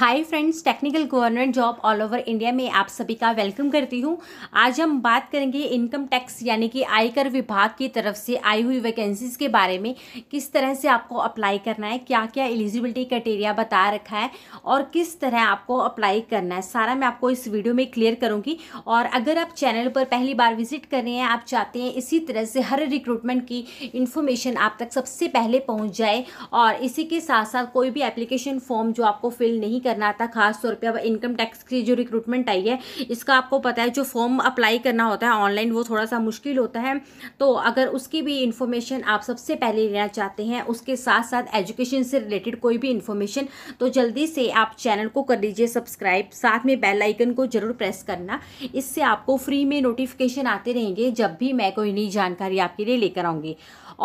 हाय friends technical government job all over India में आप सभी का वेलकम करती हूँ आज हम बात करेंगे इनकम टैक्स यानी कि आयकर विभाग की तरफ से आई हुई वैकेंसीज़ के बारे में किस तरह से आपको अप्लाई करना है क्या क्या एलिजिबिलिटी क्राइटेरिया बता रखा है और किस तरह आपको अप्लाई करना है सारा मैं आपको इस वीडियो में क्लियर करूँगी और अगर आप चैनल पर पहली बार विजिट कर रहे हैं आप चाहते हैं इसी तरह से हर रिक्रूटमेंट की इन्फॉर्मेशन आप तक सबसे पहले पहुँच जाए और इसी के साथ साथ कोई भी एप्लीकेशन फॉर्म जो आपको फिल नहीं कर करना आता खास तौर पे अब इनकम टैक्स की जो रिक्रूटमेंट आई है इसका आपको पता है जो फॉर्म अप्लाई करना होता है ऑनलाइन वो थोड़ा सा मुश्किल होता है तो अगर उसकी भी इन्फॉर्मेशन आप सबसे पहले लेना चाहते हैं उसके साथ साथ एजुकेशन से रिलेटेड कोई भी इन्फॉर्मेशन तो जल्दी से आप चैनल को कर लीजिए सब्सक्राइब साथ में बेलाइकन को जरूर प्रेस करना इससे आपको फ्री में नोटिफिकेशन आते रहेंगे जब भी मैं कोई नई जानकारी आपके लिए लेकर आऊँगी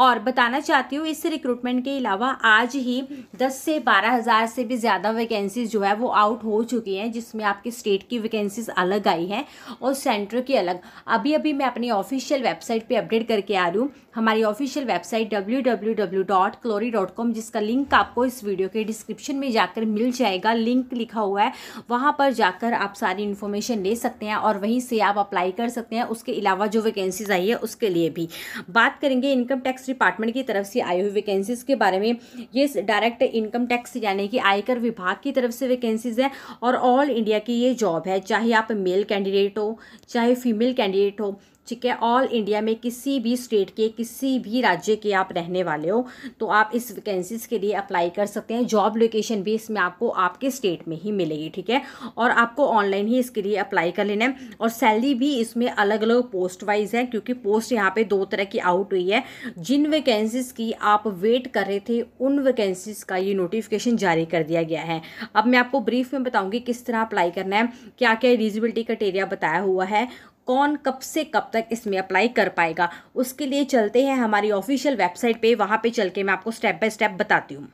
और बताना चाहती हूँ इस रिक्रूटमेंट के अलावा आज ही दस से बारह हज़ार से भी ज़्यादा वैकेंसीज जो है वो आउट हो चुकी हैं जिसमें आपके स्टेट की वैकेंसीज अलग आई हैं और सेंटर की अलग अभी अभी मैं अपनी ऑफिशियल वेबसाइट पे अपडेट करके आ रही हूँ हमारी ऑफिशियल वेबसाइट डब्ल्यू जिसका लिंक आपको इस वीडियो के डिस्क्रिप्शन में जाकर मिल जाएगा लिंक लिखा हुआ है वहाँ पर जाकर आप सारी इन्फॉर्मेशन ले सकते हैं और वहीं से आप अप्लाई कर सकते हैं उसके अलावा जो वैकेंसीज आई है उसके लिए भी बात करेंगे इनकम टैक्स डिपार्टमेंट की तरफ से आई हुई वैकेंसीज के बारे में ये डायरेक्ट इनकम टैक्स यानी कि आयकर विभाग की तरफ से से वैकेंसीज़ हैं और ऑल इंडिया की ये जॉब है चाहे आप मेल कैंडिडेट हो चाहे फीमेल कैंडिडेट हो ठीक है ऑल इंडिया में किसी भी स्टेट के किसी भी राज्य के आप रहने वाले हो तो आप इस वैकेंसीज़ के लिए अप्लाई कर सकते हैं जॉब लोकेशन भी इसमें आपको आपके स्टेट में ही मिलेगी ठीक है और आपको ऑनलाइन ही इसके लिए अप्लाई कर लेना है और सैलरी भी इसमें अलग अलग पोस्ट वाइज है क्योंकि पोस्ट यहाँ पर दो तरह की आउट हुई है जिन वैकेंसीज़ की आप वेट कर रहे थे उन वैकेंसीज़ का ये नोटिफिकेशन जारी कर दिया गया है अब मैं आपको ब्रीफ में बताऊँगी किस तरह अप्लाई करना है क्या क्या एलिजिबिलिटी क्राइटेरिया बताया हुआ है कौन कब से कब तक इसमें अप्लाई कर पाएगा उसके लिए चलते हैं हमारी ऑफिशियल वेबसाइट पे वहाँ पे चल के मैं आपको स्टेप बाय स्टेप बताती हूँ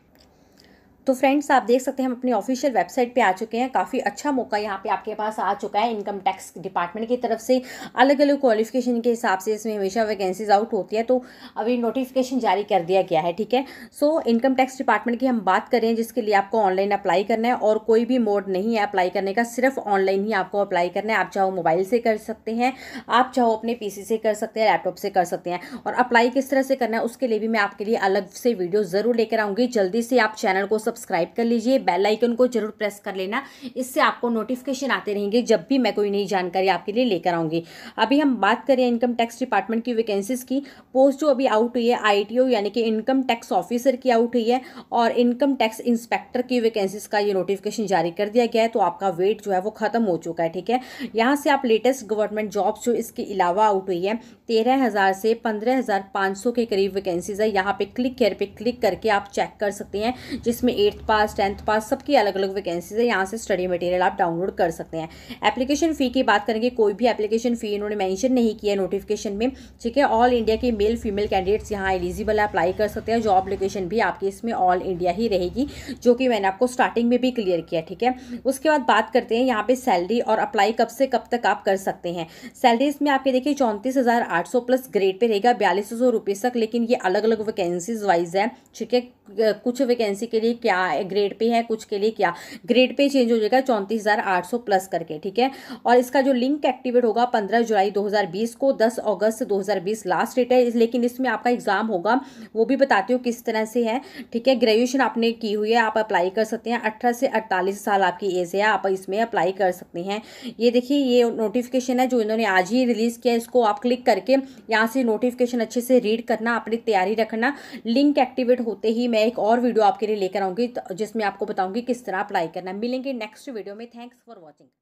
तो फ्रेंड्स आप देख सकते हैं हम अपनी ऑफिशियल वेबसाइट पे आ चुके हैं काफ़ी अच्छा मौका यहाँ पे आपके पास आ चुका है इनकम टैक्स डिपार्टमेंट की तरफ से अलग अलग क्वालिफिकेशन के हिसाब से इसमें हमेशा वैकेंसीज आउट होती है तो अभी नोटिफिकेशन जारी कर दिया गया है ठीक है सो इनकम टैक्स डिपार्टमेंट की हम बात करें जिसके लिए आपको ऑनलाइन अप्लाई करना है और कोई भी मोड नहीं है अप्लाई करने का सिर्फ ऑनलाइन ही आपको अप्लाई करना है आप चाहो मोबाइल से कर सकते हैं आप चाहो अपने पी से कर सकते हैं लैपटॉप से कर सकते हैं और अप्लाई किस तरह से करना है उसके लिए भी मैं आपके लिए अलग से वीडियो ज़रूर लेकर आऊँगी जल्दी से आप चैनल को सब सब्सक्राइब कर लीजिए बेल आइकन को जरूर प्रेस कर लेना इससे आपको नोटिफिकेशन आते रहेंगे जब भी मैं कोई नई जानकारी आपके लिए लेकर आऊँगी अभी हम बात करें इनकम टैक्स डिपार्टमेंट की वैकेंसीज़ की पोस्ट जो अभी आउट हुई है आई यानी कि इनकम टैक्स ऑफिसर की आउट हुई है और इनकम टैक्स इंस्पेक्टर की वैकेंसीज़ का ये नोटिफिकेशन जारी कर दिया गया है तो आपका वेट जो है वो ख़त्म हो चुका है ठीक है यहाँ से आप लेटेस्ट गवर्नमेंट जॉब्स जो इसके अलावा आउट हुई है तेरह हज़ार से पंद्रह हज़ार पाँच सौ के करीब वैकेंसीज़ है यहाँ पे क्लिक हेयर पे क्लिक करके आप चेक कर सकते हैं जिसमें एट्थ पास टेंथ पास सबकी अलग अलग वैकेंसीज है यहाँ से स्टडी मटेरियल आप डाउनलोड कर सकते हैं एप्लीकेशन फ़ी की बात करेंगे कोई भी एप्लीकेशन फ़ी इन्होंने मैंशन नहीं किया नोटिफिकेशन में ठीक है ऑल इंडिया के मेल फीमेल कैंडिडेट्स यहाँ एलिजिबल है अप्लाई कर सकते हैं जॉब लोकेशन भी आपकी इसमें ऑल इंडिया ही रहेगी जो कि मैंने आपको स्टार्टिंग में भी क्लियर किया ठीक है उसके बाद बात करते हैं यहाँ पे सैलरी और अप्लाई कब से कब तक आप कर सकते हैं सैलरी इसमें आपके देखिए चौंतीस हज़ार आठ सौ प्लस ग्रेड पे रहेगा बयालीस सौ रुपीज़ तक लेकिन ये अलग अलग वैकेंसीज वाइज है ठीक है कुछ वैकेंसी के लिए क्या ग्रेड पे है कुछ के लिए क्या ग्रेड पे चेंज हो जाएगा चौंतीस हज़ार आठ सौ प्लस करके ठीक है और इसका जो लिंक एक्टिवेट होगा पंद्रह जुलाई दो हज़ार बीस को दस अगस्त दो हज़ार बीस लास्ट डेट है लेकिन इसमें आपका एग्ज़ाम होगा वो भी बताती हूँ किस तरह से है ठीक है ग्रेजुएशन आपने की हुई है आप अप्लाई कर सकते हैं अठारह से अड़तालीस साल आपकी एज है आप इसमें अप्लाई कर सकते हैं ये देखिए ये नोटिफिकेशन है जो इन्होंने आज ही रिलीज़ किया इसको आप क्लिक करके यहाँ से नोटिफिकेशन अच्छे से रीड करना अपनी तैयारी रखना लिंक एक्टिवेट होते ही मैं मैं एक और वीडियो आपके लिए लेकर आऊँगी तो जिसमें आपको बताऊँगी किस तरह अप्लाई करना मिलेंगे नेक्स्ट वीडियो में थैंक्स फॉर वॉचिंग